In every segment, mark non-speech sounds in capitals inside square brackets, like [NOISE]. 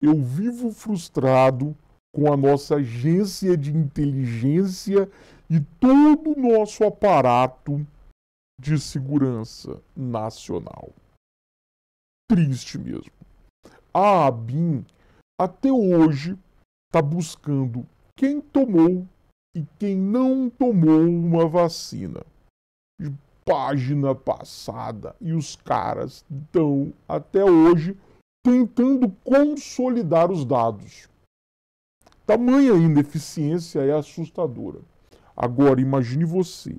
eu vivo frustrado com a nossa agência de inteligência e todo o nosso aparato de segurança nacional. Triste mesmo. A ABIN até hoje está buscando quem tomou e quem não tomou uma vacina. De página passada e os caras estão até hoje tentando consolidar os dados. Tamanha ineficiência é assustadora. Agora, imagine você.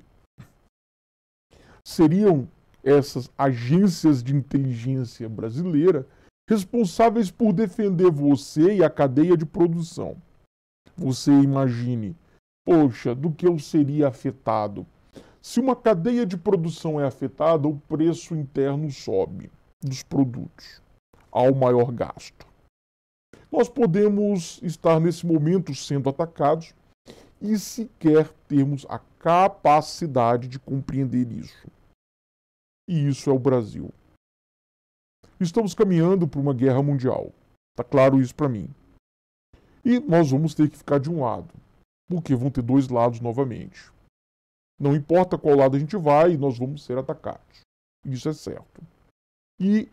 Seriam essas agências de inteligência brasileira responsáveis por defender você e a cadeia de produção. Você imagine, poxa, do que eu seria afetado. Se uma cadeia de produção é afetada, o preço interno sobe dos produtos ao maior gasto. Nós podemos estar nesse momento sendo atacados e sequer termos a capacidade de compreender isso. E isso é o Brasil. Estamos caminhando para uma guerra mundial. Está claro isso para mim. E nós vamos ter que ficar de um lado, porque vão ter dois lados novamente. Não importa qual lado a gente vai, nós vamos ser atacados. Isso é certo. E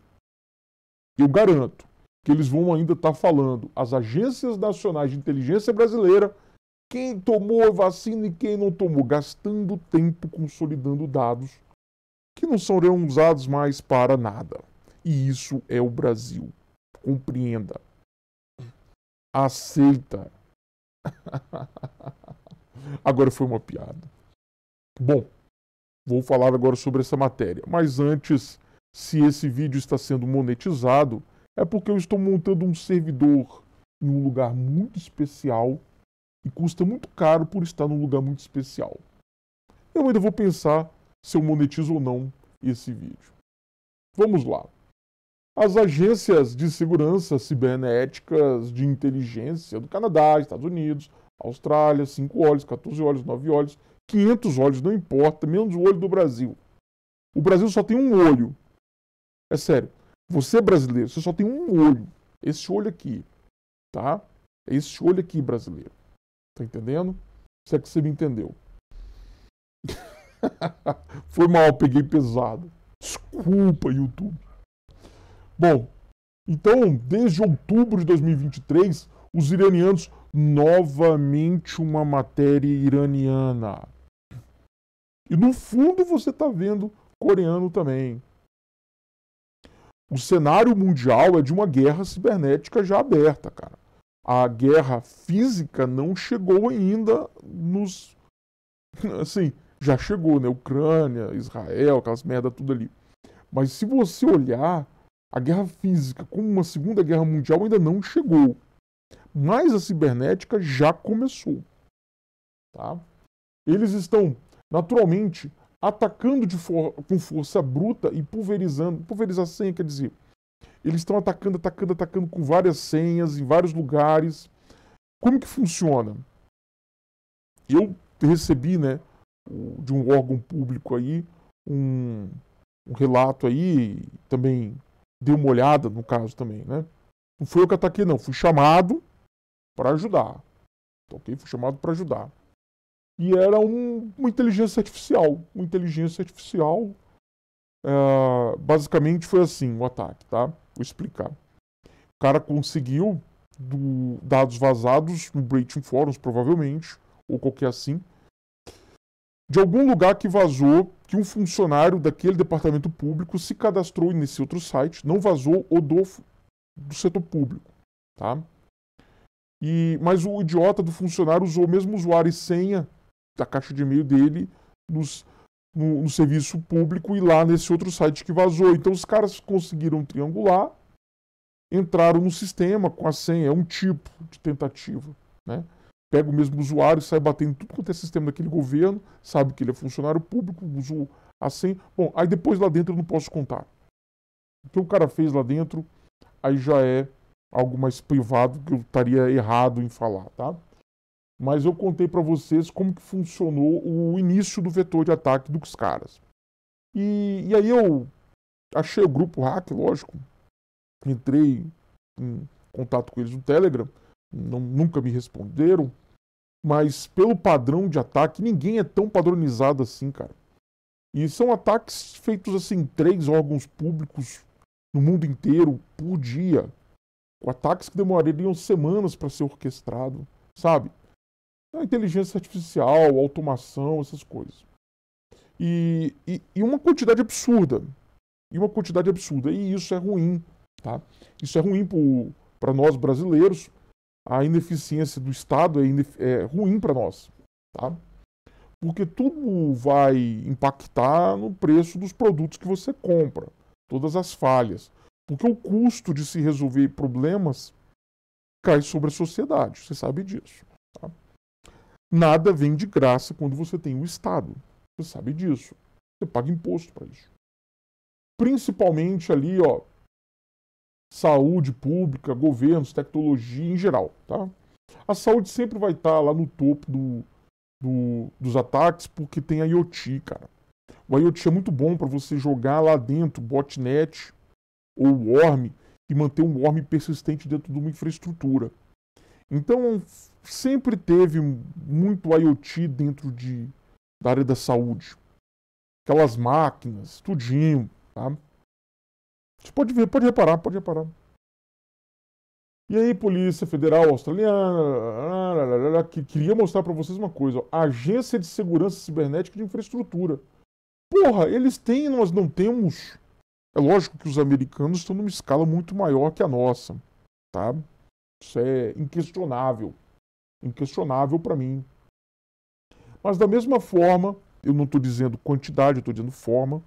eu garanto que eles vão ainda estar tá falando, as agências nacionais de inteligência brasileira, quem tomou vacina e quem não tomou, gastando tempo consolidando dados que não serão usados mais para nada. E isso é o Brasil. Compreenda. Aceita. [LAUGHS] agora foi uma piada. Bom, vou falar agora sobre essa matéria, mas antes se esse vídeo está sendo monetizado, é porque eu estou montando um servidor em um lugar muito especial e custa muito caro por estar num lugar muito especial. Eu ainda vou pensar se eu monetizo ou não esse vídeo. Vamos lá. As agências de segurança cibernéticas de inteligência do Canadá, Estados Unidos, Austrália, 5 olhos, 14 olhos, 9 olhos, 500 olhos, não importa, menos o olho do Brasil. O Brasil só tem um olho, é sério. Você é brasileiro, você só tem um olho. Esse olho aqui, tá? É esse olho aqui brasileiro. Tá entendendo? Se é que você me entendeu. [LAUGHS] Foi mal, peguei pesado. Desculpa, YouTube. Bom, então, desde outubro de 2023, os iranianos novamente uma matéria iraniana. E no fundo você está vendo coreano também o cenário mundial é de uma guerra cibernética já aberta, cara. A guerra física não chegou ainda nos. [LAUGHS] Assim, já chegou, né? Ucrânia, Israel, aquelas merda tudo ali. Mas se você olhar a guerra física como uma Segunda Guerra Mundial, ainda não chegou. Mas a cibernética já começou. Tá? Eles estão, naturalmente, atacando de for com força bruta e pulverizando. Pulverizar senha quer dizer, eles estão atacando, atacando, atacando com várias senhas em vários lugares. Como que funciona? Eu recebi, né, de um órgão público aí, um, um relato aí, também dei uma olhada no caso também, né? Não foi eu que ataquei, não. Fui chamado para ajudar. Então, ok? Fui chamado para ajudar. E era um, uma inteligência artificial. Uma inteligência artificial. É, basicamente foi assim o ataque, tá? Vou explicar. O cara conseguiu do, dados vazados no Breaking Forums, provavelmente, ou qualquer assim, de algum lugar que vazou que um funcionário daquele departamento público se cadastrou nesse outro site, não vazou o do, do setor público, tá? E, mas o idiota do funcionário usou o mesmo usuário e senha da caixa de e-mail dele nos, no, no, serviço público e lá nesse outro site que vazou. Então os caras conseguiram triangular, entraram no sistema com a senha, é um tipo de tentativa. Né? Pega o mesmo usuário, sai batendo tudo quanto é sistema daquele governo, sabe que ele é funcionário público, usou a senha. Bom, aí depois lá dentro eu não posso contar. O que o cara fez lá dentro, aí já é algo mais privado que eu estaria errado em falar, tá? mas eu contei para vocês como que funcionou o início do vetor de ataque dos caras. E, e aí eu achei o grupo hack, lógico, entrei em contato com eles no Telegram, não, nunca me responderam, mas pelo padrão de ataque, ninguém é tão padronizado assim, cara. E são ataques feitos assim, três órgãos públicos no mundo inteiro por dia. Ataques que demorariam semanas para ser orquestrado, sabe? É a inteligência artificial, automação, essas coisas. E, e, e, uma quantidade absurda. E uma quantidade absurda. E isso é ruim. Tá? Isso é ruim para nós brasileiros. A ineficiência do Estado é, é ruim para nós. Tá? Porque tudo vai impactar no preço dos produtos que você compra. Todas as falhas. Porque o custo de se resolver problemas cai sobre a sociedade. Você sabe disso. Tá? Nada vem de graça quando você tem o Estado. Você sabe disso. Você paga imposto para isso. Principalmente ali, ó, saúde pública, governos, tecnologia em geral, tá? A saúde sempre vai estar tá lá no topo do, do, dos ataques porque tem a IoT, cara. O IoT é muito bom para você jogar lá dentro botnet ou worm e manter um worm persistente dentro de uma infraestrutura. Então, sempre teve muito IoT dentro de, da área da saúde. Aquelas máquinas, tudinho, tá? Você pode ver, pode reparar, pode reparar. E aí, Polícia Federal Australiana, que queria mostrar para vocês uma coisa: ó, Agência de Segurança Cibernética de Infraestrutura. Porra, eles têm, nós não temos. É lógico que os americanos estão numa escala muito maior que a nossa, tá? Isso é inquestionável. Inquestionável para mim. Mas da mesma forma, eu não estou dizendo quantidade, eu estou dizendo forma.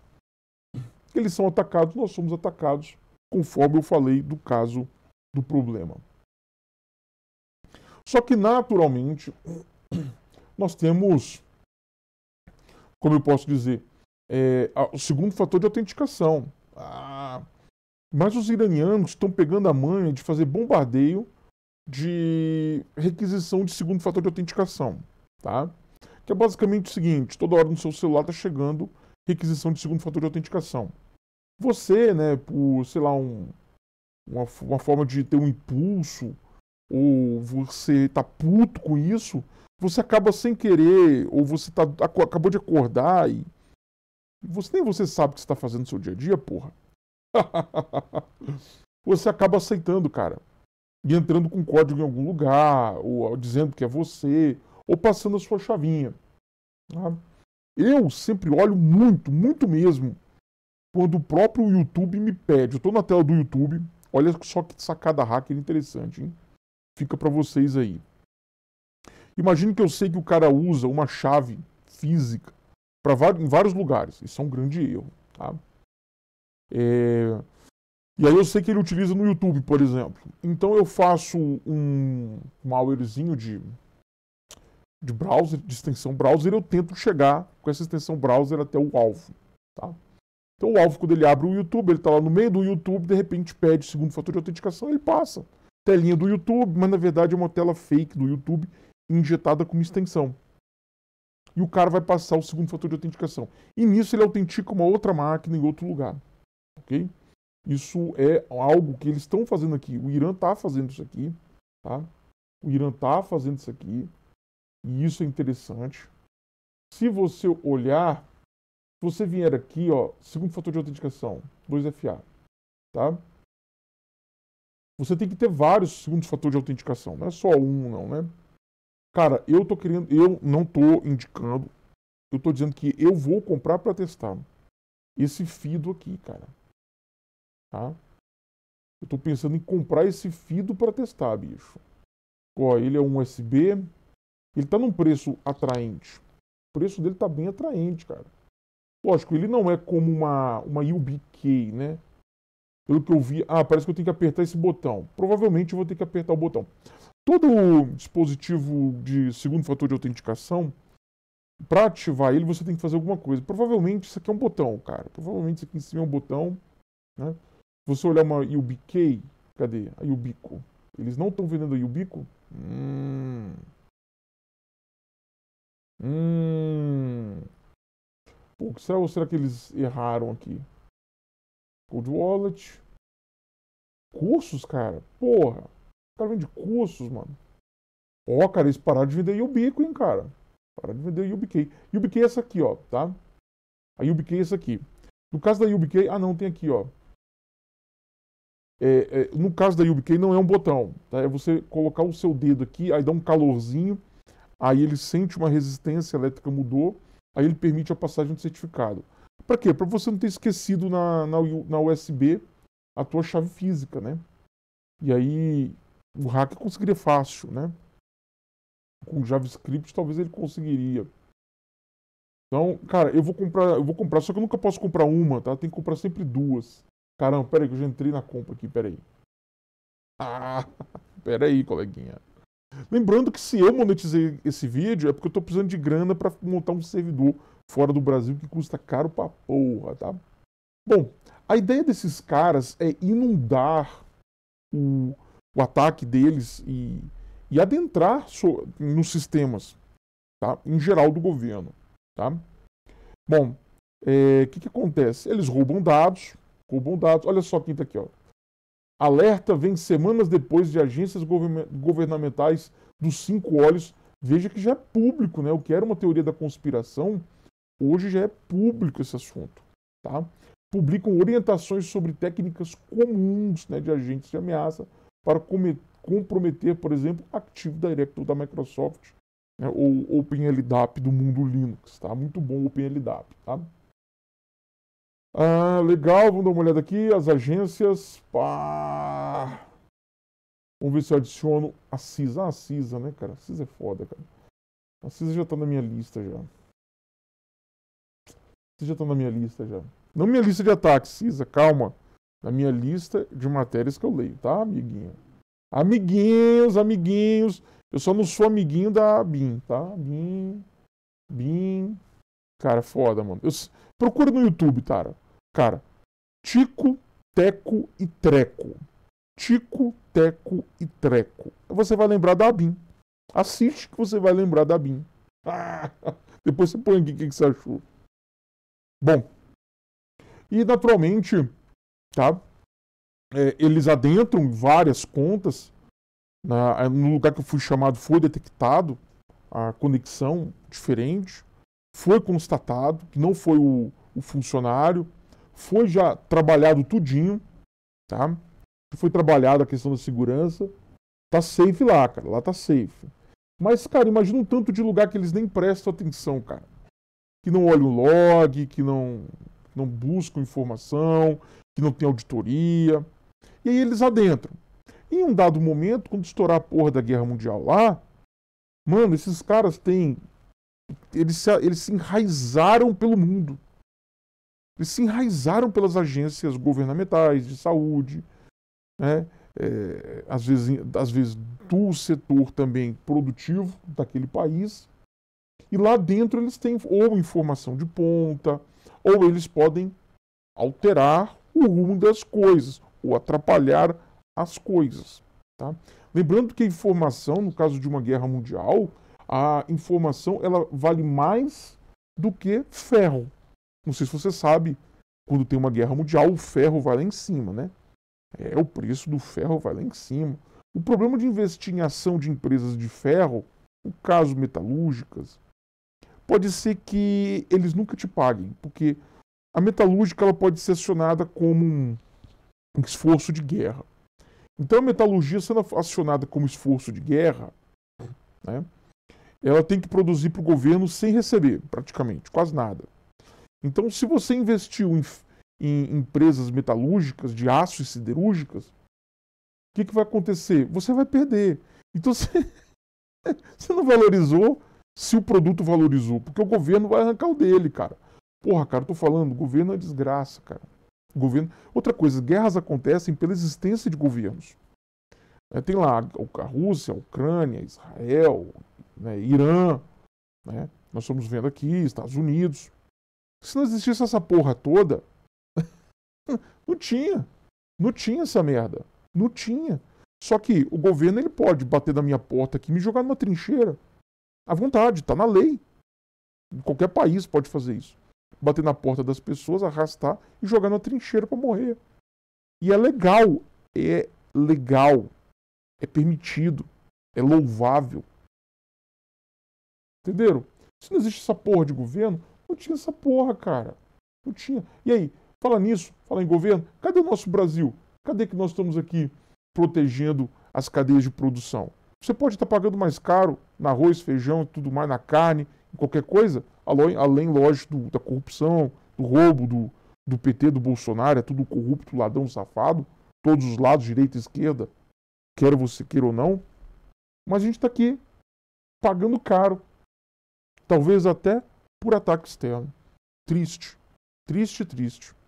Eles são atacados, nós somos atacados, conforme eu falei do caso do problema. Só que, naturalmente, nós temos, como eu posso dizer, é, o segundo fator de autenticação. Ah, mas os iranianos estão pegando a manha de fazer bombardeio de requisição de segundo fator de autenticação, tá? Que é basicamente o seguinte, toda hora no seu celular está chegando requisição de segundo fator de autenticação. Você, né, por, sei lá, um, uma, uma forma de ter um impulso, ou você tá puto com isso, você acaba sem querer, ou você tá, acabou de acordar e. Você, nem você sabe o que você tá fazendo no seu dia a dia, porra. [LAUGHS] você acaba aceitando, cara e entrando com código em algum lugar, ou dizendo que é você, ou passando a sua chavinha. Tá? Eu sempre olho muito, muito mesmo, quando o próprio YouTube me pede. Eu estou na tela do YouTube, olha só que sacada hacker interessante, hein? Fica para vocês aí. Imagine que eu sei que o cara usa uma chave física para em vários lugares. Isso é um grande erro. Tá? É, e aí eu sei que ele utiliza no YouTube, por exemplo. Então eu faço um malwarezinho de, de browser, de extensão browser, eu tento chegar com essa extensão browser até o alvo. Tá? Então o alvo, quando ele abre o YouTube, ele está lá no meio do YouTube, de repente pede segundo fator de autenticação, ele passa. Telinha do YouTube, mas na verdade é uma tela fake do YouTube injetada com uma extensão. E o cara vai passar o segundo fator de autenticação. E nisso ele autentica uma outra máquina em outro lugar. ok? Isso é algo que eles estão fazendo aqui. O Irã está fazendo isso aqui, tá? O Irã está fazendo isso aqui. E isso é interessante. Se você olhar, se você vier aqui, ó, segundo fator de autenticação, 2FA, tá? Você tem que ter vários segundos fatores de autenticação, não é só um, não, né? Cara, eu tô querendo, eu não tô indicando, eu tô dizendo que eu vou comprar para testar esse FIDO aqui, cara. Tá? Eu tô pensando em comprar esse Fido para testar, bicho. Ó, ele é um USB. Ele tá num preço atraente. O preço dele tá bem atraente, cara. Lógico, ele não é como uma, uma UBK, né? Pelo que eu vi. Ah, parece que eu tenho que apertar esse botão. Provavelmente eu vou ter que apertar o botão. Todo dispositivo de segundo fator de autenticação, para ativar ele, você tem que fazer alguma coisa. Provavelmente isso aqui é um botão, cara. Provavelmente isso aqui em cima é um botão, né? você então, olhar uma Yubikei, cadê? A Yubico. Eles não estão vendendo a Yubico? Hum. Hum. Pô, será, ou será que eles erraram aqui? Cold Wallet. Cursos, cara? Porra. O cara vende cursos, mano. Ó, cara, eles pararam de vender Yubico, hein, cara. Pararam de vender YubiKey. YubiKey é essa aqui, ó, tá? A YubiKey é essa aqui. No caso da YubiKey... Ah, não, tem aqui, ó. É, é, no caso da YubiKey não é um botão, tá? é você colocar o seu dedo aqui, aí dá um calorzinho, aí ele sente uma resistência elétrica mudou, aí ele permite a passagem do certificado. Para quê? Para você não ter esquecido na, na, na USB a tua chave física, né? E aí o hacker conseguiria fácil, né? Com JavaScript talvez ele conseguiria. Então, cara, eu vou comprar, eu vou comprar, só que eu nunca posso comprar uma, tá? Tem que comprar sempre duas. Caramba, peraí que eu já entrei na compra aqui, peraí. Ah, [LAUGHS] peraí, coleguinha. Lembrando que se eu monetizei esse vídeo é porque eu tô precisando de grana para montar um servidor fora do Brasil que custa caro pra porra, tá? Bom, a ideia desses caras é inundar o, o ataque deles e, e adentrar so, nos sistemas, tá? Em geral do governo, tá? Bom, o é, que, que acontece? Eles roubam dados, roubam dados. Olha só quem está aqui. Ó. Alerta vem semanas depois de agências governamentais dos cinco olhos. Veja que já é público, né? O que era uma teoria da conspiração, hoje já é público esse assunto. Tá? Publicam orientações sobre técnicas comuns né, de agentes de ameaça para comprometer, por exemplo, Active Directory da Microsoft né, ou OpenLDAP do mundo Linux. Tá? Muito bom o OpenLDAP. Tá? Ah, legal, vamos dar uma olhada aqui. As agências. Pá. Vamos ver se eu adiciono a Cisa. Ah, a Cisa, né, cara? A Cisa é foda, cara. A Cisa já tá na minha lista já. Cisa já tá na minha lista já. Não minha lista de ataques, Cisa, calma. Na minha lista de matérias que eu leio, tá, amiguinho? Amiguinhos, amiguinhos. Eu só não sou amiguinho da BIM, tá? BIM. BIM. Cara, foda, mano. Eu... Procura no YouTube, cara. Cara, tico, teco e treco. Tico, teco e treco. Você vai lembrar da Abin. Assiste que você vai lembrar da Abin. Ah, [LAUGHS] depois você põe aqui o que, que você achou. Bom, e naturalmente, tá? É, eles adentram várias contas. Na, né? é, no lugar que eu fui chamado, foi detectado a conexão diferente. Foi constatado que não foi o, o funcionário, foi já trabalhado tudinho, tá? Foi trabalhada a questão da segurança. Tá safe lá, cara. Lá tá safe. Mas, cara, imagina um tanto de lugar que eles nem prestam atenção, cara. Que não olham o log, que não, não buscam informação, que não tem auditoria. E aí eles adentram. Em um dado momento, quando estourar a porra da guerra mundial lá, mano, esses caras têm. Eles se, eles se enraizaram pelo mundo. Eles se enraizaram pelas agências governamentais de saúde, né? É, às, vezes, às vezes do setor também produtivo daquele país. E lá dentro eles têm ou informação de ponta, ou eles podem alterar o rumo das coisas, ou atrapalhar as coisas. Tá? Lembrando que a informação, no caso de uma guerra mundial, a informação ela vale mais do que ferro. Não sei se você sabe, quando tem uma guerra mundial, o ferro vai lá em cima, né? É, o preço do ferro vai lá em cima. O problema de investir em ação de empresas de ferro, no caso metalúrgicas, pode ser que eles nunca te paguem, porque a metalúrgica ela pode ser acionada como um esforço de guerra. Então a metalurgia sendo acionada como esforço de guerra, né, ela tem que produzir para o governo sem receber praticamente, quase nada. Então, se você investiu em, em empresas metalúrgicas, de aço e siderúrgicas, o que, que vai acontecer? Você vai perder. Então, [LAUGHS] você, você não valorizou se o produto valorizou, porque o governo vai arrancar o dele, cara. Porra, cara, tô falando, governo é desgraça, cara. governo. Outra coisa, guerras acontecem pela existência de governos. É, tem lá a Rússia, a Ucrânia, Israel, né, Irã, né? nós estamos vendo aqui, Estados Unidos. Se não existisse essa porra toda, [LAUGHS] não tinha. Não tinha essa merda. Não tinha. Só que o governo ele pode bater na minha porta aqui e me jogar numa trincheira. À vontade, tá na lei. Qualquer país pode fazer isso. Bater na porta das pessoas, arrastar e jogar numa trincheira para morrer. E é legal. É legal. É permitido. É louvável. Entenderam? Se não existe essa porra de governo, não tinha essa porra, cara. Não tinha. E aí, fala nisso, fala em governo, cadê o nosso Brasil? Cadê que nós estamos aqui protegendo as cadeias de produção? Você pode estar pagando mais caro na arroz, feijão e tudo mais, na carne, em qualquer coisa, além, além lógico, do, da corrupção, do roubo, do, do PT, do Bolsonaro, é tudo corrupto, ladrão, safado, todos os lados, direita e esquerda, quer você queira ou não. Mas a gente está aqui pagando caro. Talvez até por ataque externo. Triste. Triste, triste.